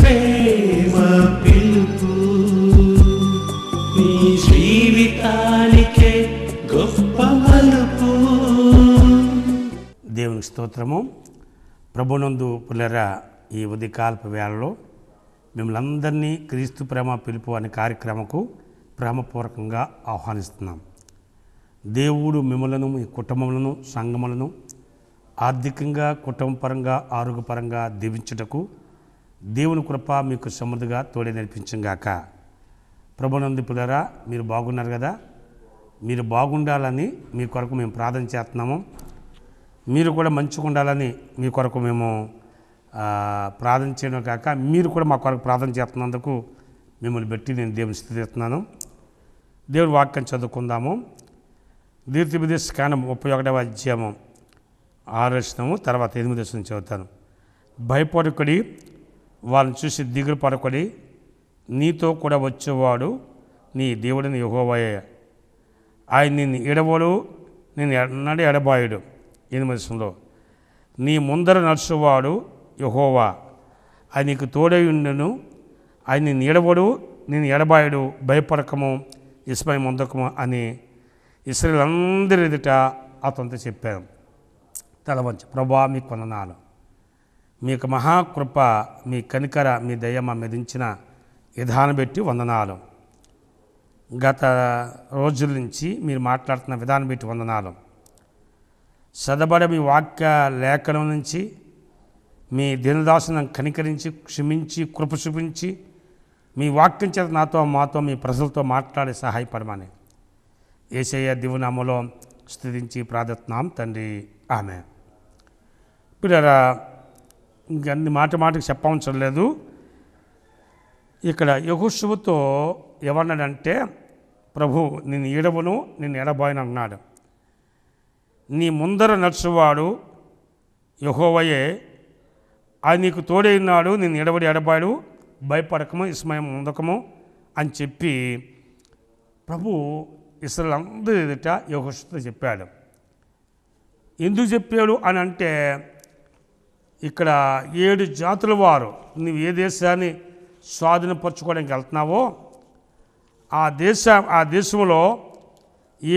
ప్రేమ పిలుపు నీ జీవితానికే గొప్ప మలుపు దేవుని స్తోత్రము ప్రభునందు పులర ఈ కాల్ప వేళలో మిమ్మల్ని అందరినీ క్రీస్తు ప్రేమ పిలుపు అనే కార్యక్రమకు ప్రేమపూర్వకంగా ఆహ్వానిస్తున్నాం దేవుడు మిమ్మలను మీ కుటుంబములను సంగములను ఆర్థికంగా కుటుంబపరంగా ఆరోగ్యపరంగా దీవించటకు దేవుని కృప మీకు సమృద్ధిగా తోడే నేర్పించంగాక ప్రభునంది పిల్లరా మీరు బాగున్నారు కదా మీరు బాగుండాలని మీ కొరకు మేము ప్రార్థన చేస్తున్నాము మీరు కూడా మంచిగా ఉండాలని మీ కొరకు మేము ప్రార్థన చేయడం కాక మీరు కూడా మా కొరకు ప్రార్థన చేస్తున్నందుకు మిమ్మల్ని బట్టి నేను దేవుని స్థితిస్తున్నాను దేవుడి వాక్యం చదువుకుందాము దీర్తిపదేశ్ స్కానం ముప్పై ఒకటవ అధ్యాయము వచ్చినాము తర్వాత ఎనిమిది చదువుతాను భయపడుకుడి వాళ్ళని చూసి దిగులు పడకొని నీతో కూడా వచ్చేవాడు నీ దేవుడిని యహోవయ్య ఆయన నిన్ను ఎడవడు నేను ఎన్నడే ఎడబాయుడు ఎనిమిదిలో నీ ముందర నడుచువాడు యహోవా ఆయన నీకు తోడై ఉండను ఆయన నిన్ను ఎడవడు నేను ఎడబాయుడు భయపడకము ఇస్మై ముందకము అని ఇస్రాయలందరి ఎదుట అతనితో చెప్పాను తెలవచ్చు ప్రభా మీకు కొననాలు మీ యొక్క మహాకృప మీ కనికర మీ దయ మా మెదించిన విధానం పెట్టి వందనాలు గత రోజుల నుంచి మీరు మాట్లాడుతున్న విధానం పెట్టి వందనాలు సదబడ మీ వాక్య లేఖనం నుంచి మీ దీనదాసులను కనికరించి క్షమించి కృప చూపించి మీ వాక్యం చేత నాతో మాతో మీ ప్రజలతో మాట్లాడే సహాయపడమని ఏసయ్య దివునామలో స్థుతించి ప్రార్థిస్తున్నాం తండ్రి ఆమె పిల్లరా ఇంకన్ని మాట మాటకి చెప్పవసరం లేదు ఇక్కడ యహుశువుతో ఎవరినంటే ప్రభు నేను ఈడవను నేను ఎడబోయను అన్నాడు నీ ముందర నడుచువాడు యహోవయే అది నీకు తోడైనాడు నేను ఎడబడి ఎడబాడు భయపడకము ఇస్మయం ముందకము అని చెప్పి ప్రభు ఇస్రాలందరి ఎదుట యహోషతో చెప్పాడు ఎందుకు చెప్పాడు అని అంటే ఇక్కడ ఏడు జాతుల వారు నువ్వు ఏ దేశాన్ని స్వాధీనపరచుకోవడానికి వెళ్తున్నావో ఆ దేశ ఆ దేశంలో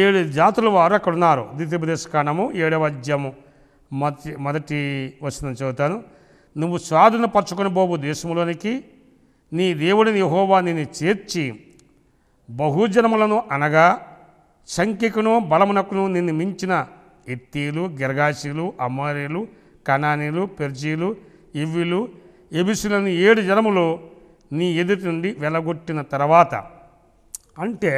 ఏడు జాతుల వారు అక్కడ ఉన్నారు ప్రదేశ కాణము ఏడవ అధ్యాయము మొదటి మొదటి వచ్చిన చదువుతాను నువ్వు స్వాధీనపరచుకొని బాబు దేశంలోనికి నీ దేవుడిని యహోవా నిన్ను చేర్చి బహుజనములను అనగా సంఖ్యకును బలమునకును నిన్ను మించిన ఎత్తీలు గిరగాసీలు అమరేలు కనానీలు పెర్జీలు ఇవ్విలు ఎబిసులను ఏడు జనములు నీ ఎదుటి నుండి వెలగొట్టిన తర్వాత అంటే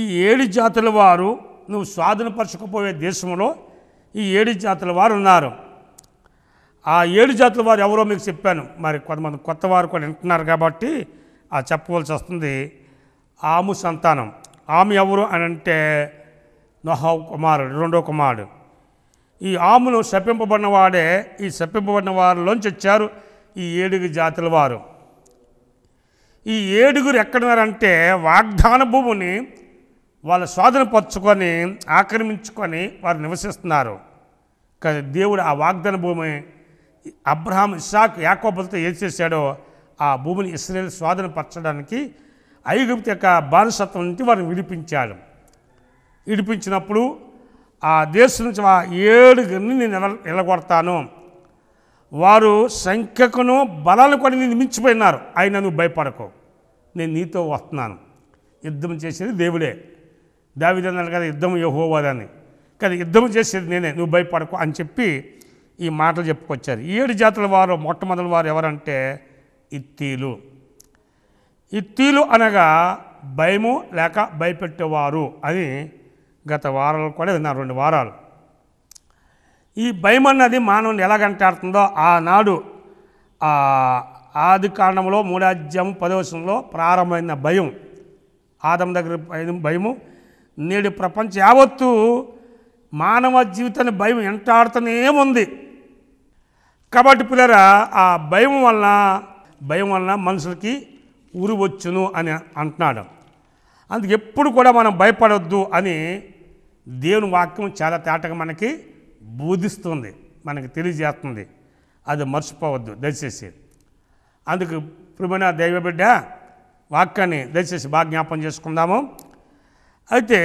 ఈ ఏడు జాతుల వారు నువ్వు స్వాధీనపరచకపోయే దేశంలో ఈ ఏడు జాతుల వారు ఉన్నారు ఆ ఏడు జాతుల వారు ఎవరో మీకు చెప్పాను మరి కొంతమంది కొత్త వారు కూడా వింటున్నారు కాబట్టి ఆ చెప్పవలసి వస్తుంది ఆము సంతానం ఆమె ఎవరు అని అంటే నొహ కుమారుడు రెండో కుమారుడు ఈ ఆములు శపింపబడిన వాడే ఈ శపింపబడిన వారిలోంచి వచ్చారు ఈ ఏడుగురు జాతుల వారు ఈ ఏడుగురు ఎక్కడున్నారంటే వాగ్దాన భూమిని వాళ్ళ స్వాధీన పరుచుకొని ఆక్రమించుకొని వారు నివసిస్తున్నారు కానీ దేవుడు ఆ వాగ్దాన భూమి అబ్రహాం ఇషాక్ యాకోబులతో ఏం చేశాడో ఆ భూమిని ఇస్రాయేల్ పరచడానికి ఐగుప్తి యొక్క బానిసత్వం నుంచి వారిని విడిపించాడు విడిపించినప్పుడు ఆ దేశం నుంచి ఆ ఏడుగురిని నేను నిలగొడతాను వారు సంఖ్యకును బలాలు కూడా నేను మించిపోయినారు ఆయన నువ్వు భయపడకు నేను నీతో వస్తున్నాను యుద్ధం చేసేది దేవుడే దావిదన్నారు కదా యుద్ధం యహోవాదని కానీ యుద్ధం చేసేది నేనే నువ్వు భయపడకు అని చెప్పి ఈ మాటలు చెప్పుకొచ్చారు ఏడు జాతుల వారు మొట్టమొదటి వారు ఎవరంటే ఇత్తీలు ఇత్తీలు అనగా భయము లేక భయపెట్టేవారు అని గత వారాలు కూడా విన్నారు రెండు వారాలు ఈ భయం అన్నది మానవుని ఎలా గంటాడుతుందో ఆనాడు ఆది కాండంలో మూడాధ్యం పదవశంలో ప్రారంభమైన భయం ఆదం దగ్గర భయము నేడు ప్రపంచ యావత్తు మానవ జీవితాన్ని భయం ఆడుతూనే ఉంది కాబట్టి పిల్లరా ఆ భయం వలన భయం వలన మనుషులకి ఉరి వచ్చును అని అంటున్నాడు అందుకు ఎప్పుడు కూడా మనం భయపడొద్దు అని దేవుని వాక్యం చాలా తేటగా మనకి బోధిస్తుంది మనకి తెలియజేస్తుంది అది మర్చిపోవద్దు దయచేసి అందుకు ప్రమణ దైవ బిడ్డ వాక్యాన్ని దయచేసి బాగా జ్ఞాపం చేసుకుందాము అయితే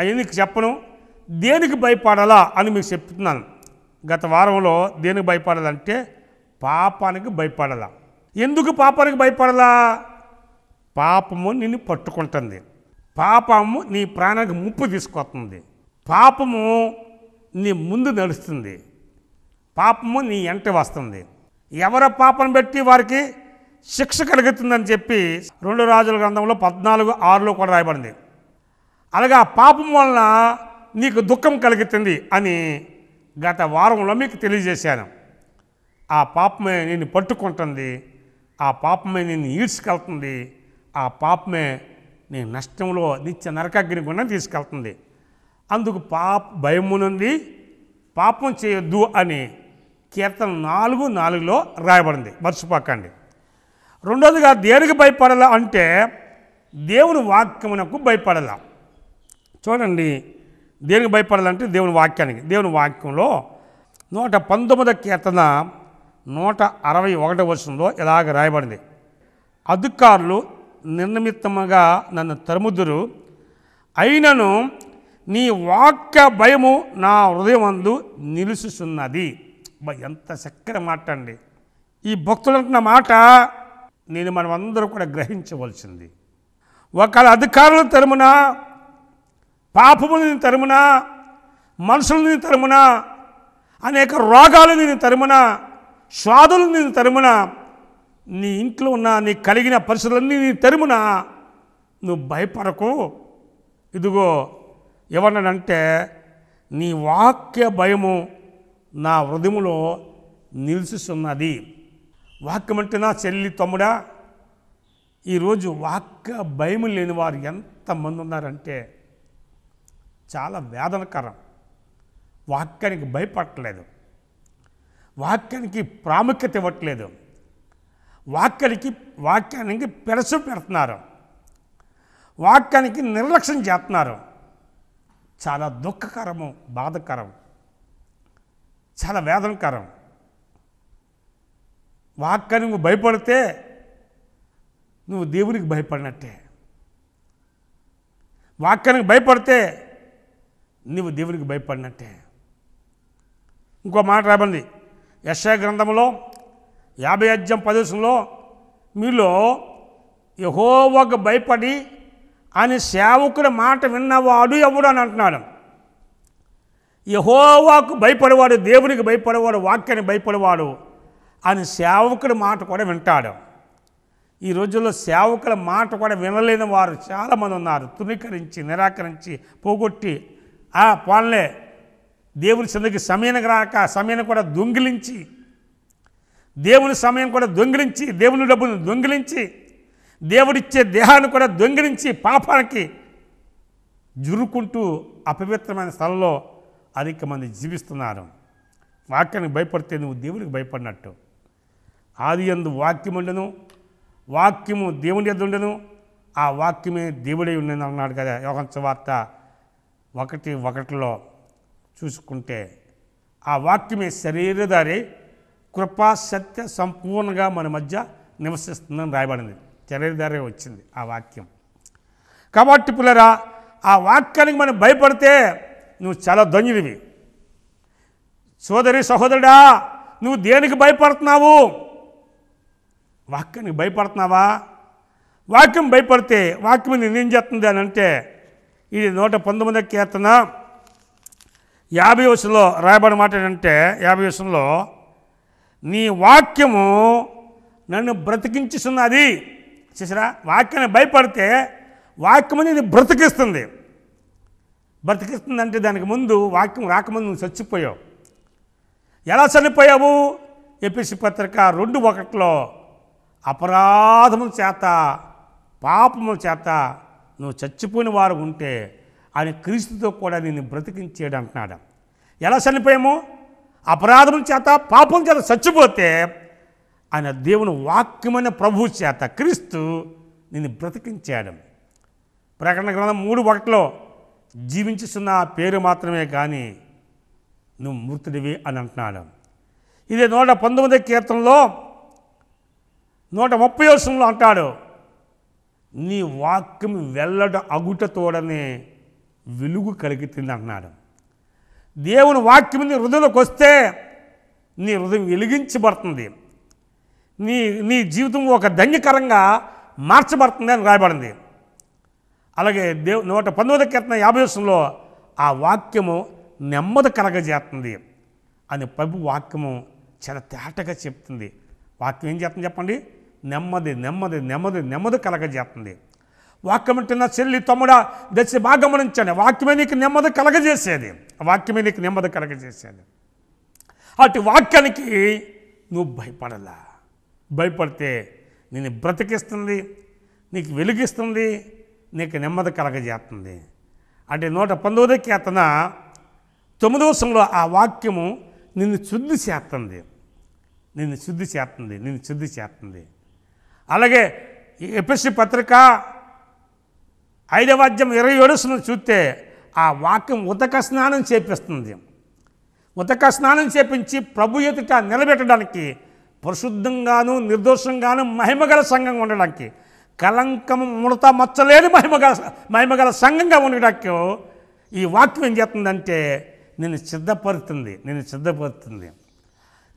అవన్నీ చెప్పను దేనికి భయపడాలా అని మీకు చెప్తున్నాను గత వారంలో దేనికి భయపడాలంటే పాపానికి భయపడాలా ఎందుకు పాపానికి భయపడాలా పాపము నిన్ను పట్టుకుంటుంది పాపము నీ ప్రాణానికి ముప్పు తీసుకొస్తుంది పాపము నీ ముందు నడుస్తుంది పాపము నీ ఎంట వస్తుంది ఎవరి పాపం పెట్టి వారికి శిక్ష కలుగుతుందని చెప్పి రెండు రాజుల గ్రంథంలో పద్నాలుగు ఆరులో కూడా రాయబడింది అలాగే ఆ పాపం వలన నీకు దుఃఖం కలుగుతుంది అని గత వారంలో మీకు తెలియజేశాను ఆ పాపమే నేను పట్టుకుంటుంది ఆ పాపమే నేను ఈడ్చుకెళ్తుంది ఆ పాపమే నేను నష్టంలో నిత్య నరకాగ్ని గుణం తీసుకెళ్తుంది అందుకు పాప భయమునుంది పాపం చేయొద్దు అని కీర్తన నాలుగు నాలుగులో రాయబడింది మర్చిపోకండి రెండోదిగా దేనికి భయపడాల అంటే దేవుని వాక్యమునకు భయపడాల చూడండి దేనికి భయపడాలంటే దేవుని వాక్యానికి దేవుని వాక్యంలో నూట పంతొమ్మిదో కీర్తన నూట అరవై ఒకటో వచనంలో ఇలాగ రాయబడింది అధికారులు నిర్నిమిత్తముగా నన్ను తరుముదురు అయినను నీ వాక్య భయము నా హృదయమందు నిలుసున్నది ఎంత చక్కని మాట అండి ఈ భక్తులు అంటున్న మాట నేను మనమందరూ కూడా గ్రహించవలసింది ఒకళ్ళ అధికారులను తరుమున పాపములను తరుమున మనుషులని తరుమున అనేక రోగాలు నేను తరుమున స్వాదులు నేను తరుమునా నీ ఇంట్లో ఉన్న నీ కలిగిన పరిస్థితులన్నీ నీ తెరుమున నువ్వు భయపడకు ఇదిగో ఎవరినంటే నీ వాక్య భయము నా హృదయములో నిలిచిస్తున్నది వాక్యం అంటే నా చెల్లి తమ్ముడా ఈరోజు వాక్య భయం లేని వారు ఎంతమంది ఉన్నారంటే చాలా వేదనకరం వాక్యానికి భయపడలేదు వాక్యానికి ప్రాముఖ్యత ఇవ్వట్లేదు వాక్యానికి వాక్యానికి పెరసు పెడుతున్నారు వాక్యానికి నిర్లక్ష్యం చేస్తున్నారు చాలా దుఃఖకరము బాధకరం చాలా వేదనకరం వాక్యాన్ని నువ్వు భయపడితే నువ్వు దేవునికి భయపడినట్టే వాక్యానికి భయపడితే నువ్వు దేవునికి భయపడినట్టే ఇంకో మాట రాబంది యశ గ్రంథంలో యాభై అధ్యాయం ప్రదేశంలో మీలో యహోవకు భయపడి ఆయన సేవకుడి మాట విన్నవాడు ఎవడు అని అంటున్నాడు యహోవాకు భయపడేవాడు దేవునికి భయపడేవాడు వాక్యాన్ని భయపడేవాడు ఆయన సేవకుడి మాట కూడా వింటాడు ఈ రోజుల్లో సేవకుల మాట కూడా వినలేని వారు చాలామంది ఉన్నారు తునీకరించి నిరాకరించి పోగొట్టి ఆ పాలనే దేవుని చెందుకి సమయానికి రాక సమయాన్ని కూడా దొంగిలించి దేవుని సమయం కూడా దొంగిలించి దేవుని డబ్బును దొంగిలించి దేవుడిచ్చే దేహాన్ని కూడా దొంగిలించి పాపానికి జురుకుంటూ అపవిత్రమైన స్థలంలో అనేక మంది జీవిస్తున్నారు వాక్యానికి భయపడితే నువ్వు దేవునికి భయపడినట్టు ఆది ఎందు వాక్యం ఉండను వాక్యము దేవుని ఎద్దు ఉండను ఆ వాక్యమే దేవుడే ఉండను అన్నాడు కదా యోగంశ వార్త ఒకటి ఒకటిలో చూసుకుంటే ఆ వాక్యమే శరీరధారి కృపా సత్య సంపూర్ణంగా మన మధ్య నివసిస్తుందని రాయబడింది చర్యదారే వచ్చింది ఆ వాక్యం కాబట్టి పిల్లరా ఆ వాక్యానికి మనం భయపడితే నువ్వు చాలా దొంగిలివి సోదరి సహోదరుడా నువ్వు దేనికి భయపడుతున్నావు వాక్యానికి భయపడుతున్నావా వాక్యం భయపడితే వాక్యం నేనేం చేస్తుంది అని అంటే ఇది నూట పంతొమ్మిది కీర్తన యాభై వయసులో రాయబడిన మాట ఏంటంటే యాభై వయసులో నీ వాక్యము నన్ను బ్రతికించుతున్నది చూసారా వాక్యాన్ని భయపడితే వాక్యం అనేది బ్రతికిస్తుంది బ్రతికిస్తుందంటే దానికి ముందు వాక్యం రాకముందు నువ్వు చచ్చిపోయావు ఎలా చనిపోయావు ఎపిసి పత్రిక రెండు ఒకటిలో అపరాధముల చేత పాపముల చేత నువ్వు చచ్చిపోయిన వారు ఉంటే ఆయన క్రీస్తుతో కూడా నిన్ను బ్రతికించేడు అంటున్నాడు ఎలా చనిపోయాము అపరాధం చేత పాపం చేత చచ్చిపోతే ఆయన దేవుని వాక్యమైన ప్రభు చేత క్రీస్తు నిన్ను బ్రతికించాడు ప్రకటన గ్రంథం మూడు ఒకటిలో జీవించుస్తున్న పేరు మాత్రమే కానీ నువ్వు మృతుడివి అని అంటున్నాడు ఇది నూట పంతొమ్మిది కీర్తనలో నూట ముప్పై వర్షంలో అంటాడు నీ వాక్యం అగుట తోడని వెలుగు కలిగి తింది అంటున్నాడు దేవుని వాక్యం నీ హృదయంలోకి వస్తే నీ హృదయం వెలిగించబడుతుంది నీ నీ జీవితం ఒక ధన్యకరంగా మార్చబడుతుంది అని రాయబడింది అలాగే దేవ నూట పంతొమ్మిది కీర్తన యాభై వర్షంలో ఆ వాక్యము నెమ్మది కలగజేస్తుంది అని ప్రభు వాక్యము చాలా తేటగా చెప్తుంది వాక్యం ఏం చేస్తుంది చెప్పండి నెమ్మది నెమ్మది నెమ్మది నెమ్మది కలగజేస్తుంది నా చెల్లి తమ్ముడ దశ భాగమనించండి వాక్యమే నీకు నెమ్మది కలగజేసేది వాక్యమే నీకు నెమ్మది కలగజేసేది అటు వాక్యానికి నువ్వు భయపడలా భయపడితే నేను బ్రతికిస్తుంది నీకు వెలిగిస్తుంది నీకు నెమ్మది కలగజేస్తుంది అంటే నూట పంతొమ్మిదో కేతన తొమ్మిదవ సంలో ఆ వాక్యము నిన్ను శుద్ధి చేస్తుంది నిన్ను శుద్ధి చేస్తుంది నిన్ను శుద్ధి చేస్తుంది అలాగే ఎపిసి పత్రిక ఐదవ ఇరవై ఏడు చూస్తే ఆ వాక్యం ఉదక స్నానం చేపిస్తుంది ఉదక స్నానం చేపించి ప్రభు ఎదుట నిలబెట్టడానికి పరిశుద్ధంగాను నిర్దోషంగాను మహిమగల సంఘంగా ఉండడానికి కలంకము ముడత మచ్చలేని మహిమగల మహిమగల సంఘంగా ఉండడానికి ఈ వాక్యం ఏం చేస్తుందంటే నేను సిద్ధపరుతుంది నేను సిద్ధపరుతుంది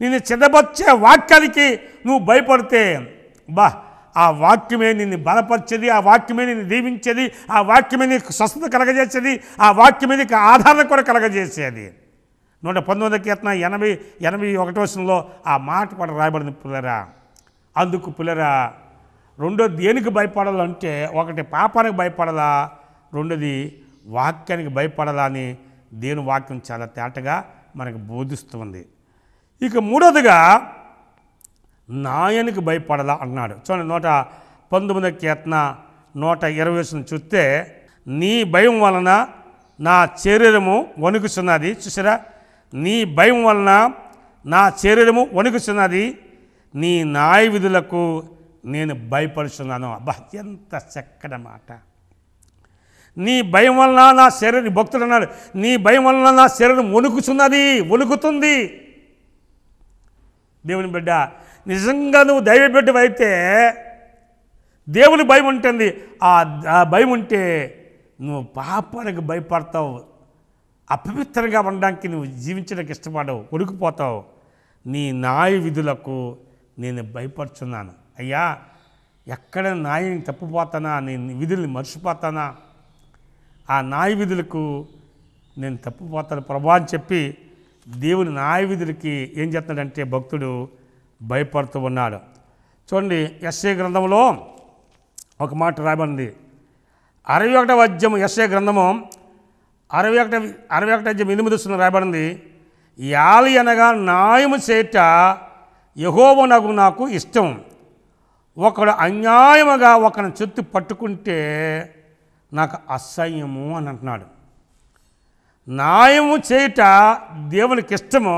నేను సిద్ధపరిచే వాక్యానికి నువ్వు భయపడితే బా ఆ వాక్యమే నిన్ను బలపరిచేది ఆ వాక్యమే నిన్ను దీవించేది ఆ వాక్యమే నీకు స్వస్థత కలగజేసేది ఆ వాక్యమే నీకు ఆధారణ కూడా కలగజేసేది నూట పంతొమ్మిది కీర్తన ఎనభై ఎనభై ఒకటో సంలో ఆ మాట కూడా రాయబడింది పులరా అందుకు పులరా రెండో దేనికి భయపడాలంటే ఒకటి పాపానికి భయపడాలా రెండోది వాక్యానికి భయపడాలా అని దేని వాక్యం చాలా తేటగా మనకు బోధిస్తుంది ఇక మూడోదిగా నాయనికి భయపడదా అన్నాడు చూడండి నూట పంతొమ్మిది కీర్తన నూట ఇరవై చూస్తే నీ భయం వలన నా శరీరము వణుకుతున్నది చూసారా నీ భయం వలన నా శరీరము వణుకుతున్నది నీ నాయ విధులకు నేను భయపడుచున్నాను అబ్బా ఎంత చక్కటి మాట నీ భయం వలన నా శరీరం భక్తుడు అన్నాడు నీ భయం వలన నా శరీరం వణుకుతున్నది వణుకుతుంది దేవుని బిడ్డ నిజంగా నువ్వు దైవ బిడ్డవైతే దేవుని భయం ఉంటుంది ఆ భయం ఉంటే నువ్వు పాపానికి భయపడతావు అపవిత్రంగా ఉండడానికి నువ్వు జీవించడానికి ఇష్టపడవు కొడుకుపోతావు నీ న్యాయ విధులకు నేను భయపడుచున్నాను అయ్యా ఎక్కడ న్యాయం తప్పుపోతానా నీ విధుల్ని మర్చిపోతానా ఆ న్యాయ విధులకు నేను తప్పుపోతాను ప్రభా అని చెప్పి దేవుని న్యాయ విధులకి ఏం చేస్తున్నాడంటే భక్తుడు భయపడుతూ ఉన్నాడు చూడండి ఎస్ఏ గ్రంథంలో ఒక మాట రాబడింది అరవై ఒకటవ అధ్యయం ఎస్ఏ గ్రంథము అరవై ఒకట అరవై ఒకటి అధ్యయం ఎనిమిది వస్తున్న రాయబడింది యాలి అనగా న్యాయము చేట యహోవనగు నాకు ఇష్టం ఒకడు అన్యాయముగా ఒకని చెత్తి పట్టుకుంటే నాకు అసహ్యము అని అంటున్నాడు న్యాయము చేయుట దేవునికి ఇష్టము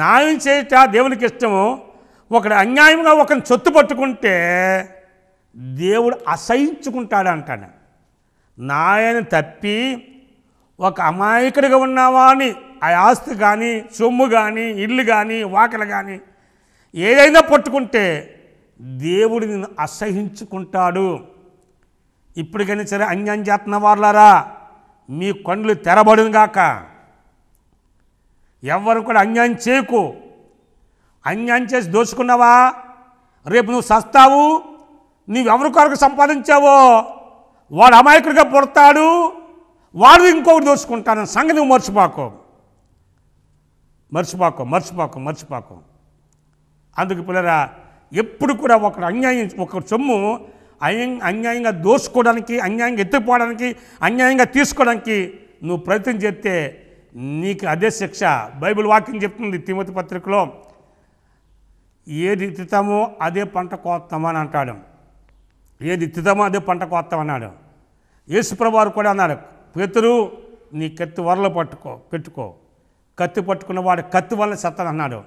న్యాయం చేయట దేవునికి ఇష్టము ఒకడు అన్యాయంగా ఒకరిని చొత్తు పట్టుకుంటే దేవుడు అసహించుకుంటాడంటాడు నాయని తప్పి ఒక అమాయకుడిగా ఉన్నావా అని ఆ ఆస్తి కానీ సొమ్ము కానీ ఇల్లు కానీ వాకలు కానీ ఏదైనా పట్టుకుంటే దేవుడు నిన్ను అసహించుకుంటాడు ఇప్పటికైనా సరే అన్యాయం చేస్తున్న వాళ్ళారా మీ కండ్లు తెరబడును గాక ఎవరు కూడా అన్యాయం చేయకు అన్యాయం చేసి దోచుకున్నావా రేపు నువ్వు సస్తావు నువ్వెవరి కొరకు సంపాదించావో వాడు అమాయకుడిగా పుడతాడు వాడు ఇంకొకటి దోచుకుంటాను సంగతి నువ్వు మర్చిపోకు మర్చిపోకు మర్చిపోకు మర్చిపోకు అందుకు పిల్లరా ఎప్పుడు కూడా ఒక అన్యాయం ఒక సొమ్ము అన్యాయం అన్యాయంగా దోచుకోవడానికి అన్యాయంగా ఎత్తుకుపోవడానికి అన్యాయంగా తీసుకోవడానికి నువ్వు ప్రయత్నం చేస్తే నీకు అదే శిక్ష బైబిల్ వాక్యం చెప్తుంది తిమతి పత్రికలో ఏది తితమో అదే పంట కోస్తామని అంటాడు ఏది తితమో అదే పంట కోస్తామన్నాడు యేసుప్రభువారు కూడా అన్నాడు పేతురు నీ కత్తి వరలు పట్టుకో పెట్టుకో కత్తి పట్టుకున్నవాడు కత్తి వల్ల సత్తను అన్నాడు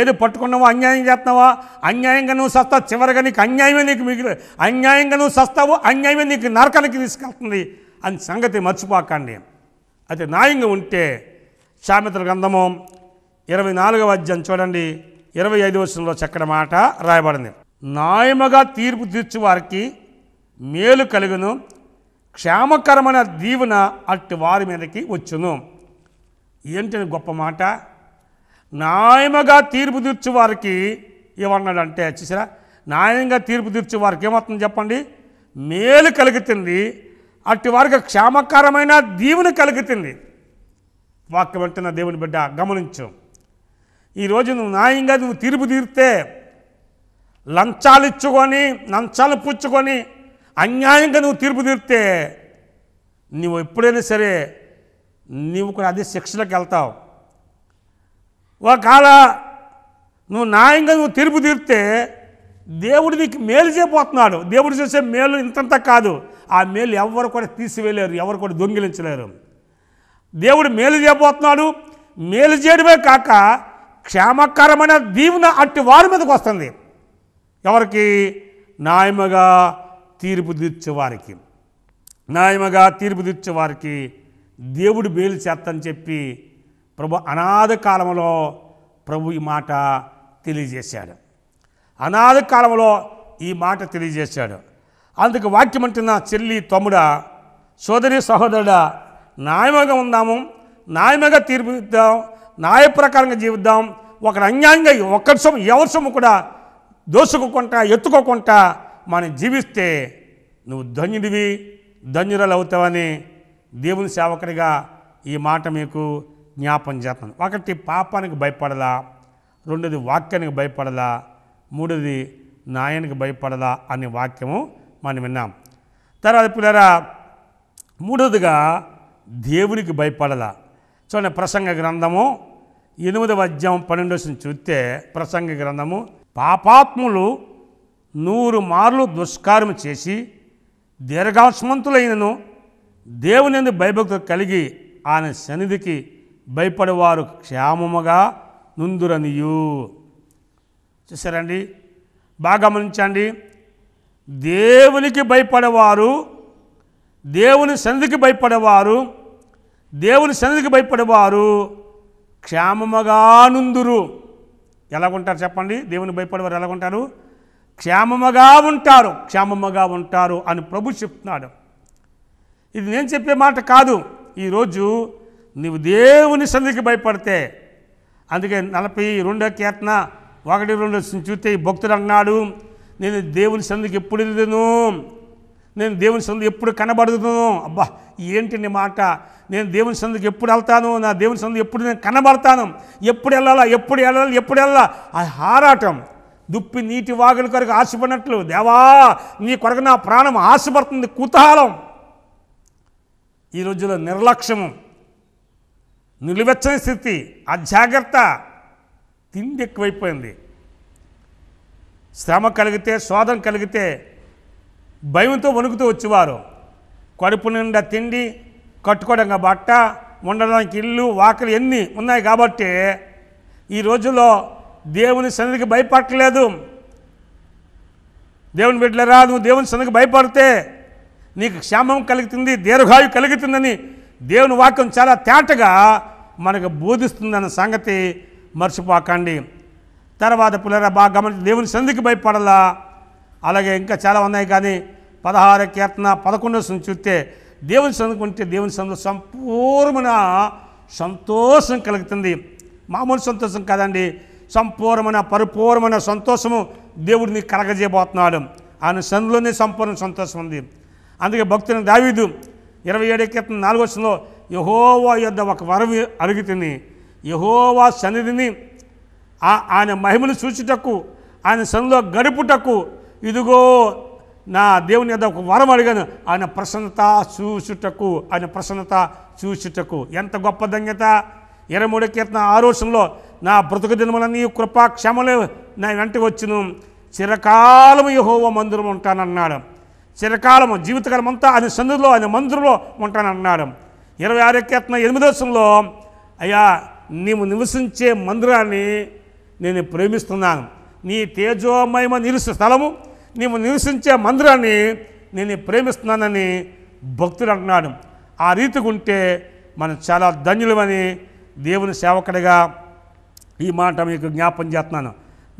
ఏది పట్టుకున్నావో అన్యాయం చేస్తున్నావా అన్యాయంగా నువ్వు సస్తావు చివరిగా నీకు అన్యాయమే నీకు మిగిలి అన్యాయంగా నువ్వు సస్తావు అన్యాయమే నీకు నరకానికి తీసుకెళ్తుంది అని సంగతి మర్చిపోకండి అది న్యాయంగా ఉంటే సామెతల గ్రంథము ఇరవై నాలుగవ అధ్యాయం చూడండి ఇరవై ఐదు వర్షంలో చక్కటి మాట రాయబడింది నాయమగా తీర్పు తీర్చు వారికి మేలు కలుగును క్షేమకరమైన దీవెన అట్టి వారి మీదకి వచ్చును ఏంటని గొప్ప మాట నాయమగా తీర్పు తీర్చు వారికి ఏమన్నాడంటే చూసారా న్యాయంగా తీర్పు తీర్చు వారికి ఏమవుతుంది చెప్పండి మేలు కలుగుతుంది అట్టి వారికి క్షేమకరమైన దీవుని కలుగుతుంది వాక్యం అంటున్న దేవుని బిడ్డ గమనించు ఈరోజు నువ్వు న్యాయంగా నువ్వు తీర్పు తీరితే లంచాలు ఇచ్చుకొని లంచాలు పుచ్చుకొని అన్యాయంగా నువ్వు తీర్పు తీరితే నువ్వు ఎప్పుడైనా సరే నువ్వు కూడా అదే శిక్షలకు వెళ్తావు ఒకవేళ నువ్వు న్యాయంగా నువ్వు తీర్పు తీరితే దేవుడు నీకు మేలు చేయబోతున్నాడు దేవుడు చేసే మేలు ఇంతంత కాదు ఆ మేలు ఎవరు కూడా తీసివేయలేరు ఎవరు కూడా దొంగిలించలేరు దేవుడు మేలు చేయబోతున్నాడు మేలు చేయడమే కాక క్షేమకరమైన దీవెన అట్టి వారి మీదకి వస్తుంది ఎవరికి నాయమగా తీర్పు తీర్చేవారికి నాయమగా తీర్పు తీర్చేవారికి దేవుడు మేలు చేస్తని చెప్పి ప్రభు అనాది కాలంలో ప్రభు ఈ మాట తెలియజేశాడు అనాది కాలంలో ఈ మాట తెలియజేశాడు అందుకు వాక్యం అంటున్న చెల్లి తమ్ముడా సోదరి సహోదరుడా న్యాయముగా ఉందాము న్యాయముగా తీర్పిద్దాం న్యాయ ప్రకారంగా జీవిద్దాం ఒకరి అన్యాయంగా ఒక్కరి సొమ్ము ఎవరి సొమ్ము కూడా దోసుకోకుండా ఎత్తుకోకుండా మనం జీవిస్తే నువ్వు ధన్యుడివి ధన్యురాలు అవుతావని దేవుని సేవకుడిగా ఈ మాట మీకు జ్ఞాపం చేస్తాను ఒకటి పాపానికి భయపడలా రెండోది వాక్యానికి భయపడలా మూడోది నాయనికి భయపడదా అనే వాక్యము మనం విన్నాం తర్వాత పిల్లరా మూడవదిగా దేవునికి భయపడాల చూడండి ప్రసంగ గ్రంథము ఎనిమిదవ అధ్యాయం పన్నెండవ చూస్తే ప్రసంగ గ్రంథము పాపాత్ములు నూరు మార్లు దుష్కారం చేసి దీర్ఘాసమంతులైనను దేవుని భయభక్తులు కలిగి ఆయన సన్నిధికి భయపడేవారు క్షేమముగా నుందురనియు చూసారండి బాగా గమనించండి దేవునికి భయపడేవారు దేవుని సన్నిధికి భయపడేవారు దేవుని సన్నిధికి భయపడేవారు క్షేమముగా నుందురు ఎలాగుంటారు చెప్పండి దేవుని భయపడేవారు ఎలాగుంటారు క్షేమముగా ఉంటారు క్షేమముగా ఉంటారు అని ప్రభు చెప్తున్నాడు ఇది నేను చెప్పే మాట కాదు ఈరోజు నువ్వు దేవుని సన్నిధికి భయపడితే అందుకే నలభై రెండో కీర్తన ఒకటి రెండు చూస్తే భక్తుడు అన్నాడు నేను దేవుని సందుకు ఎప్పుడు ఎదుదను నేను దేవుని సందుకు ఎప్పుడు కనబడుతును అబ్బా నీ మాట నేను దేవుని సందుకు ఎప్పుడు వెళ్తాను నా దేవుని సందు ఎప్పుడు నేను కనబడతాను ఎప్పుడు వెళ్ళాలా ఎప్పుడు వెళ్ళాలి ఎప్పుడు వెళ్ళాలా ఆ హారాటం దుప్పి నీటి వాగుల కొరకు ఆశపడినట్లు దేవా నీ కొరకు నా ప్రాణం ఆశపడుతుంది కుతాహలం ఈ రోజులో నిర్లక్ష్యము నిలువెచ్చని స్థితి ఆ జాగ్రత్త తిండి ఎక్కువైపోయింది శ్రమ కలిగితే శోధం కలిగితే భయంతో వణుకుతూ వచ్చేవారు కడుపు నిండా తిండి కట్టుకోవడంగా బట్ట ఉండడానికి ఇల్లు వాకలు ఎన్ని ఉన్నాయి కాబట్టి ఈ రోజుల్లో దేవుని సన్నిధికి భయపడలేదు దేవుని బిడ్డలరా నువ్వు దేవుని సన్నిధికి భయపడితే నీకు క్షేమం కలుగుతుంది దీర్ఘాయు కలుగుతుందని దేవుని వాక్యం చాలా తేటగా మనకు బోధిస్తుందన్న సంగతి మర్చిపోకండి తర్వాత పిల్లల బాగా గమనించి దేవుని సంధికి భయపడలా అలాగే ఇంకా చాలా ఉన్నాయి కానీ పదహార కీర్తన పదకొండో సంధి చూస్తే దేవుని సందుకు ఉంటే దేవుని సందు సంపూర్ణమైన సంతోషం కలుగుతుంది మామూలు సంతోషం కాదండి సంపూర్ణమైన పరిపూర్ణమైన సంతోషము దేవుడిని కలగజేయబోతున్నాడు ఆయన సందులోనే సంపూర్ణ సంతోషం ఉంది అందుకే భక్తుని దావీదు ఇరవై ఏడు కీర్తన నాలుగో సంలో యహోవా యొద్ ఒక వరవి అడుగుతుంది యహోవా సన్నిధిని ఆయన మహిమను చూచుటకు ఆయన సన్నిలో గడుపుటకు ఇదిగో నా దేవుని ఒక వరం అడిగాను ఆయన ప్రసన్నత చూచుటకు ఆయన ప్రసన్నత చూచుటకు ఎంత గొప్ప ధన్యత ఇరవై మూడు కీర్తన ఆరోషంలో నా బ్రతుకు దినములన్నీ కృపాక్షమలు నా వెంట వచ్చును చిరకాలము యహోవ మందిరం ఉంటానన్నాడు చిరకాలము జీవితకాలం అంతా ఆయన సందులో ఆయన మందిరంలో ఉంటానన్నాడు ఇరవై ఆరో కీర్తన ఎనిమిదోసంలో అయ్యా నీవు నివసించే మందిరాన్ని నేను ప్రేమిస్తున్నాను నీ తేజోమయమ నిలుసు స్థలము నీవు నివసించే మందిరాన్ని నేను ప్రేమిస్తున్నానని భక్తుడు అంటున్నాడు ఆ రీతికి ఉంటే మనం చాలా ధన్యులమని దేవుని సేవకుడిగా ఈ మాట మీకు జ్ఞాపం చేస్తున్నాను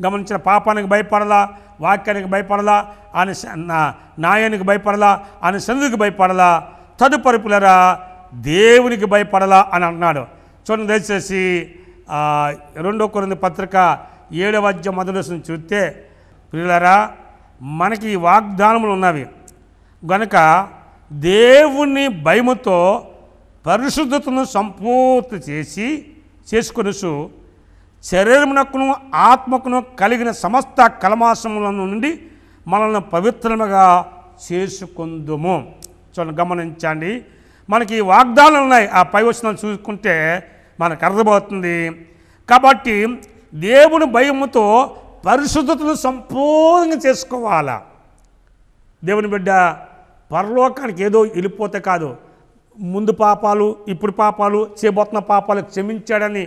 గమనించిన పాపానికి భయపడలా వాక్యానికి భయపడలా అని న్యాయానికి భయపడలా అని సందుకు భయపడలా తదుపరుపులరా దేవునికి భయపడలా అని అంటున్నాడు చూడండి దయచేసి రెండో కొరింది పత్రిక ఏడవ అధ్య మొదలుసిన చూస్తే పిల్లరా మనకి వాగ్దానములు ఉన్నవి గనక దేవుని భయముతో పరిశుద్ధతను సంపూర్తి చేసి చేసుకొనుసు శరీరమునకును ఆత్మకును కలిగిన సమస్త కలమాసముల నుండి మనల్ని పవిత్రముగా చేసుకుందుము చూడండి గమనించండి మనకి వాగ్దానాలు ఉన్నాయి ఆ పై వచ్చిన చూసుకుంటే మనకు అర్థమవుతుంది కాబట్టి దేవుని భయముతో పరిశుద్ధతను సంపూర్ణంగా చేసుకోవాలా దేవుని బిడ్డ పరలోకానికి ఏదో వెళ్ళిపోతే కాదు ముందు పాపాలు ఇప్పుడు పాపాలు చేయబోతున్న పాపాలు క్షమించాడని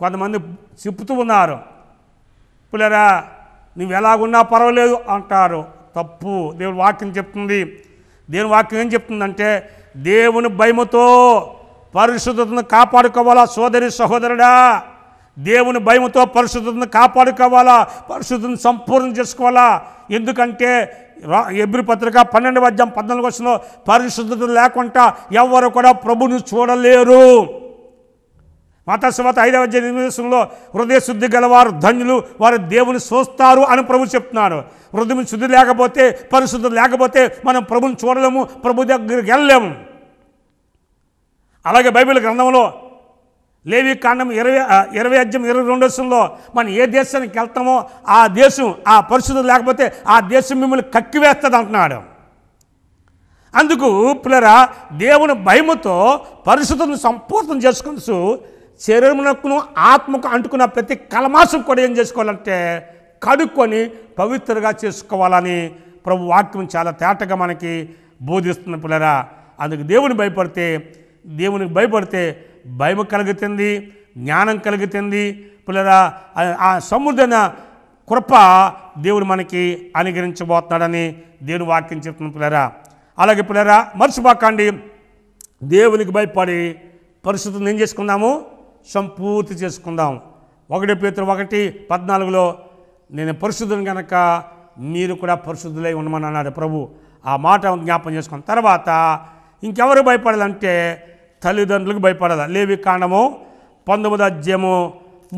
కొంతమంది చెప్తూ ఉన్నారు పిల్లరా నువ్వు ఎలాగున్నా పర్వాలేదు అంటారు తప్పు దేవుని వాక్యం చెప్తుంది దేవుని వాక్యం ఏం చెప్తుందంటే దేవుని భయముతో పరిశుద్ధతను కాపాడుకోవాలా సోదరి సహోదరుడా దేవుని భయముతో పరిశుద్ధతను కాపాడుకోవాలా పరిశుద్ధతను సంపూర్ణ చేసుకోవాలా ఎందుకంటే ఎబ్రి పత్రిక పన్నెండు వద్యం పద్నాలుగు వచ్చిన పరిశుద్ధత లేకుండా ఎవరు కూడా ప్రభుని చూడలేరు మతస్వత ఐదవ జన్మలో హృదయ శుద్ధి గలవారు ధన్యులు వారు దేవుని చూస్తారు అని ప్రభు చెప్తున్నారు హృదయం శుద్ధి లేకపోతే పరిశుద్ధత లేకపోతే మనం ప్రభుని చూడలేము ప్రభు దగ్గరికి వెళ్ళలేము అలాగే బైబిల్ గ్రంథంలో లేవి కాండం ఇరవై ఇరవై అధ్యయం ఇరవై రెండో సంలో మనం ఏ దేశానికి వెళ్తామో ఆ దేశం ఆ పరిస్థితులు లేకపోతే ఆ దేశం మిమ్మల్ని కక్కివేస్తుంది అంటున్నాడు అందుకు పిల్లరా దేవుని భయముతో పరిస్థితులను సంపూర్ణం చేసుకుని శరీరమునకును ఆత్మకు అంటుకున్న ప్రతి కలమాసం కూడా ఏం చేసుకోవాలంటే కడుక్కొని పవిత్రగా చేసుకోవాలని ప్రభు వాక్యం చాలా తేటగా మనకి బోధిస్తున్న పిల్లరా అందుకు దేవుని భయపడితే దేవునికి భయపడితే భయం కలుగుతుంది జ్ఞానం కలుగుతుంది పిల్లరా ఆ సముద్రన కృప దేవుడు మనకి అనుగ్రహించబోతున్నాడని దేవుడు వాక్యం చెప్తున్న పిల్లరా అలాగే పిల్లరా మర్చిపోకండి దేవునికి భయపడి పరిస్థితులను ఏం చేసుకుందాము సంపూర్తి చేసుకుందాం ఒకటి పేతురు ఒకటి పద్నాలుగులో నేను పరిశుద్ధుని కనుక మీరు కూడా పరిశుద్ధులై ఉండమని అన్నాడు ప్రభు ఆ మాట జ్ఞాపం చేసుకున్న తర్వాత ఇంకెవరు భయపడాలంటే తల్లిదండ్రులకు భయపడదా లేవి కాండము పంతొమ్మిది అధ్యయము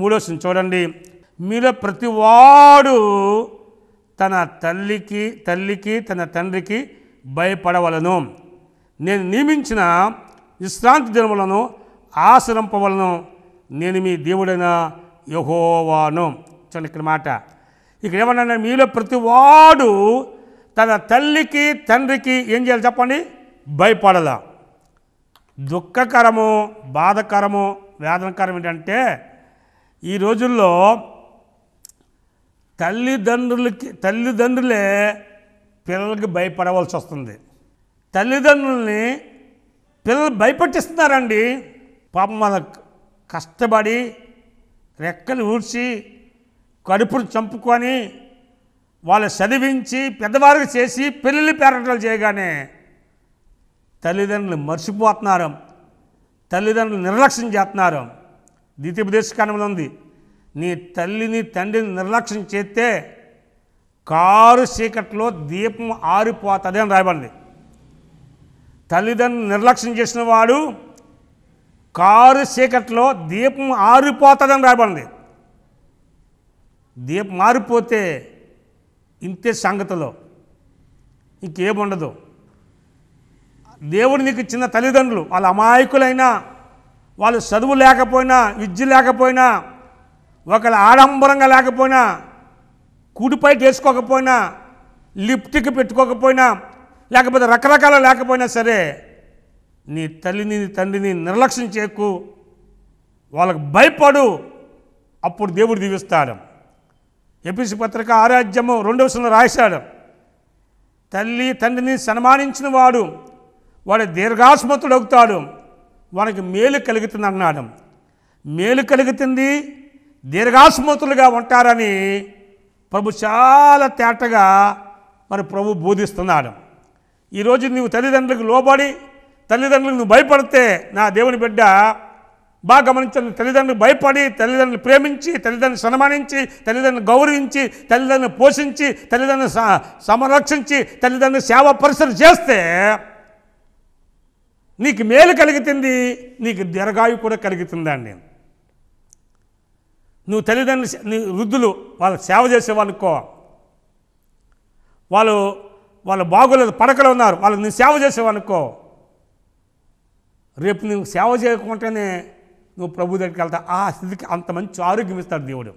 మూడో చూడండి మీలో ప్రతివాడు తన తల్లికి తల్లికి తన తండ్రికి భయపడవలను నేను నియమించిన విశ్రాంతి దినములను ఆశ్రంపవలను నేను మీ దేవుడైన యహోవాను చూడండి ఇక్కడ మాట ఇక్కడ ఏమన్నా మీలో ప్రతివాడు తన తల్లికి తండ్రికి ఏం చేయాలి చెప్పండి భయపడదా దుఃఖకరము బాధకరము వేదనకరం ఏంటంటే ఈ రోజుల్లో తల్లిదండ్రులకి తల్లిదండ్రులే పిల్లలకి భయపడవలసి వస్తుంది తల్లిదండ్రుల్ని పిల్లలు భయపెట్టిస్తున్నారండి పాపం మన కష్టపడి రెక్కలు ఊడ్చి కడుపును చంపుకొని వాళ్ళు చదివించి పెద్దవారికి చేసి పెళ్ళిళ్ళు పేరటలు చేయగానే తల్లిదండ్రులు మర్చిపోతున్నారు తల్లిదండ్రులు నిర్లక్ష్యం చేస్తున్నారు ద్వితీయోపదేశకాండంలో ఉంది నీ తల్లిని తండ్రిని నిర్లక్ష్యం చేస్తే కారు చీకట్లో దీపం ఆరిపోతుంది అని రాయబడింది తల్లిదండ్రులు నిర్లక్ష్యం చేసిన వాడు కారు చీకట్లో దీపం ఆరిపోతుందని రాయబడింది దీపం ఆరిపోతే ఇంతే సంగతిలో ఇంకేముండదు దేవుడు నీకు ఇచ్చిన తల్లిదండ్రులు వాళ్ళ అమాయకులైనా వాళ్ళు చదువు లేకపోయినా విద్య లేకపోయినా ఒకళ్ళ ఆడంబరంగా లేకపోయినా కూడిపై వేసుకోకపోయినా లిప్టిక్ పెట్టుకోకపోయినా లేకపోతే రకరకాల లేకపోయినా సరే నీ తల్లిని నీ తండ్రిని నిర్లక్ష్యం చేయకు వాళ్ళకు భయపడు అప్పుడు దేవుడు దీవిస్తాడు ఎపిసి పత్రిక ఆరాధ్యము రెండవ రాశాడు తల్లి తండ్రిని సన్మానించిన వాడు వాడు దీర్ఘాస్మతుడు అవుతాడు వానికి మేలు కలుగుతుంది అన్నాడు మేలు కలుగుతుంది దీర్ఘాస్మతులుగా ఉంటారని ప్రభు చాలా తేటగా మరి ప్రభు బోధిస్తున్నాడు ఈరోజు నువ్వు తల్లిదండ్రులకు లోబడి తల్లిదండ్రులకు నువ్వు భయపడితే నా దేవుని బిడ్డ బాగా గమనించండి తల్లిదండ్రులు భయపడి తల్లిదండ్రులు ప్రేమించి తల్లిదండ్రులు సన్మానించి తల్లిదండ్రులు గౌరవించి తల్లిదండ్రులు పోషించి తల్లిదండ్రులు సంరక్షించి తల్లిదండ్రులు సేవా పరిశ్రమ చేస్తే నీకు మేలు కలుగుతుంది నీకు దీర్ఘాయు కూడా కలుగుతుందండి నువ్వు తల్లిదండ్రులు నీ వృద్ధులు వాళ్ళ సేవ చేసేవాళ్ళనుకో వాళ్ళు వాళ్ళు బాగులేదు పడకలు ఉన్నారు వాళ్ళకి నువ్వు సేవ చేసేవానుకో రేపు నువ్వు సేవ చేయకుండానే నువ్వు ప్రభు దగ్గరికి వెళ్తా ఆ స్థితికి అంత మంచి ఆరోగ్యం ఇస్తాడు దేవుడు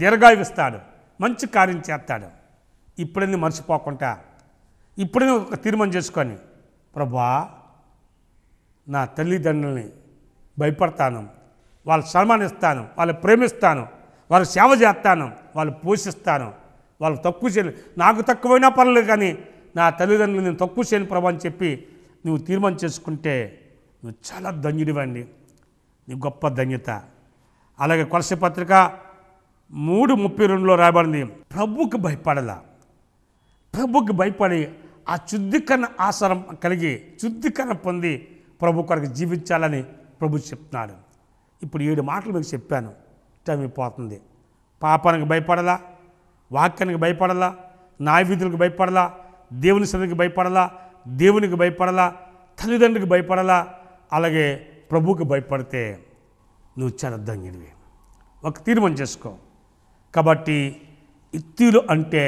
దీర్ఘాయు ఇస్తాడు మంచి కార్యం చేస్తాడు ఇప్పుడని మర్చిపోకుండా ఇప్పుడే నువ్వు ఒక తీర్మానం చేసుకొని ప్రభా నా తల్లిదండ్రులని భయపడతాను వాళ్ళు సన్మానిస్తాను వాళ్ళు ప్రేమిస్తాను వాళ్ళు సేవ చేస్తాను వాళ్ళు పోషిస్తాను వాళ్ళు తక్కువ చేయలేదు నాకు తక్కువైనా పర్లేదు కానీ నా తల్లిదండ్రులు నేను తక్కువ చేయని ప్రభు అని చెప్పి నువ్వు తీర్మానం చేసుకుంటే నువ్వు చాలా ధన్యుడివండి నీ గొప్ప ధన్యత అలాగే కొలసి పత్రిక మూడు ముప్పై రెండులో రాబడింది ప్రభుకి భయపడలా ప్రభుకి భయపడి ఆ శుద్ధికరణ ఆసరం కలిగి శుద్ధికరణ పొంది ప్రభు కొరకు జీవించాలని ప్రభు చెప్తున్నాడు ఇప్పుడు ఏడు మాటలు మీకు చెప్పాను టైం అయిపోతుంది పాపానికి భయపడలా వాక్యానికి భయపడలా నాయవిధులకు భయపడలా దేవుని సన్నిధికి భయపడలా దేవునికి భయపడలా తల్లిదండ్రులకు భయపడలా అలాగే ప్రభువుకి భయపడితే నువ్వు చరద్దంగినవి ఒక తీర్మానం చేసుకో కాబట్టి ఇత్తులు అంటే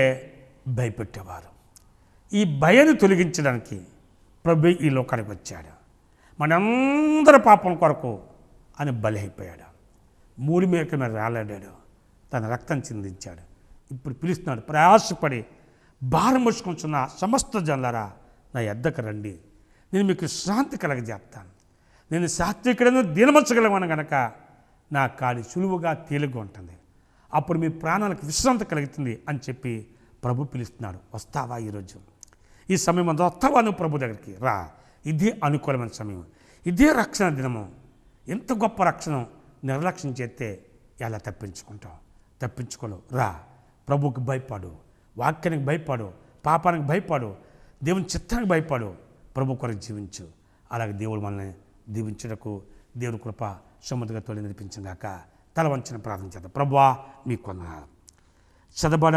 భయపెట్టేవారు ఈ భయాన్ని తొలగించడానికి ప్రభు ఈ లోకానికి వచ్చాడు మనందరి పాపం కొరకు అని బలి అయిపోయాడు మూడి మేక మీద రాలాడాడు తన రక్తం చిందించాడు ఇప్పుడు పిలుస్తున్నాడు ప్రయాసపడి భారం ముచ్చుకుంటున్న సమస్త జల్లరా నా ఎద్దకు రండి నేను మీకు శాంతి కలగజేస్తాను నేను సాత్వికుడను దీనమర్చగలవను గనక నా కాడి సులువుగా తేలిగ్గా ఉంటుంది అప్పుడు మీ ప్రాణాలకు విశ్రాంతి కలుగుతుంది అని చెప్పి ప్రభు పిలుస్తున్నాడు వస్తావా ఈరోజు ఈ సమయం వస్తావా నువ్వు ప్రభు దగ్గరికి రా ఇదే అనుకూలమైన సమయం ఇదే రక్షణ దినము ఎంత గొప్ప రక్షణ నిర్లక్ష్యం చేస్తే ఎలా తప్పించుకుంటాం తప్పించుకోలేవు రా ప్రభుకి భయపడు వాక్యానికి భయపడు పాపానికి భయపడు దేవుని చిత్తానికి భయపడు ప్రభు కొరకు జీవించు అలాగే దేవుడు మనల్ని దీవించుటకు దేవుడి కృప సుమతిగా తోలి నడిపించిందాక తల వంచిన ప్రార్థన చేద్దాం ప్రభువా మీ కొన్న చదబడ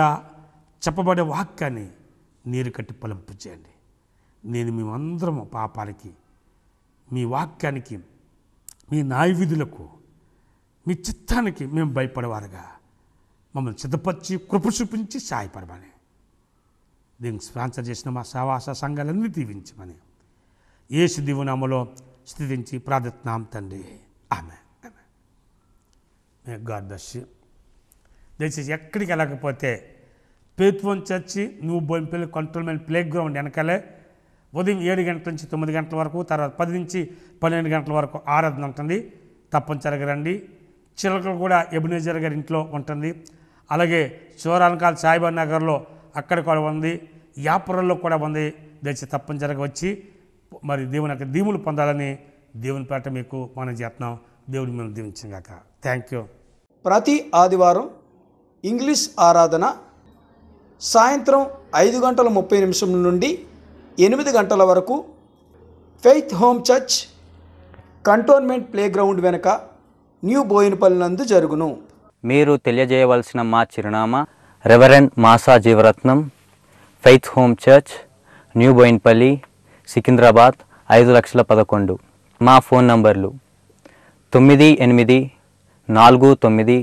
చెప్పబడే వాక్యాన్ని నీరు కట్టి పలింపు చేయండి నేను మేమందరము పాపాలకి మీ వాక్యానికి మీ నాయ విధులకు మీ చిత్తానికి మేము భయపడేవారుగా మమ్మల్ని సిద్ధపరిచి కృప చూపించి సాయపడమని దీనికి స్పాన్సర్ చేసిన మా సవాస సంఘాలన్నీ దీవించమని ఏ దివునామలో స్థితించి ప్రార్థిస్తున్నాం తండ్రి ఆమె ఆమె మే దయచేసి ఎక్కడికి వెళ్ళకపోతే పేత్వం church new Bowenpally cantonment play ground వెనకాలే ఉదయం ఏడు గంటల నుంచి తొమ్మిది గంటల వరకు తర్వాత పది నుంచి పన్నెండు గంటల వరకు ఆరాధన ఉంటుంది తప్పనిసరిగా రండి చిలకలు కూడా ఎబినేజర్ గారి ఇంట్లో ఉంటుంది అలాగే చోరానకాల సాయిబాబా నగర్లో అక్కడ కూడా ఉంది యాపురంలో కూడా ఉంది దయచేసి తప్పనిసరిగా వచ్చి మరి దేవుని యొక్క దీవులు పొందాలని దేవుని పేట మీకు మనం చేస్తున్నాం దేవుని మిమ్మల్ని దీవించిందాక థ్యాంక్ యూ ప్రతి ఆదివారం ఇంగ్లీష్ ఆరాధన సాయంత్రం ఐదు గంటల ముప్పై నిమిషం నుండి ఎనిమిది గంటల వరకు faith home church cantonment playground వెనుక న్యూ బోయినపల్లి నందు జరుగును మీరు తెలియజేయవలసిన మా చిరునామా reverend Masa Jeevaratnam faith home church new Bowenpally Secunderabad ఐదు లక్షల పదకొండు మా ఫోన్ నంబర్లు తొమ్మిది ఎనిమిది నాలుగు తొమ్మిది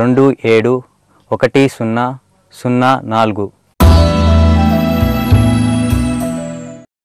రెండు ఏడు ఒకటి సున్నా సున్నా నాలుగు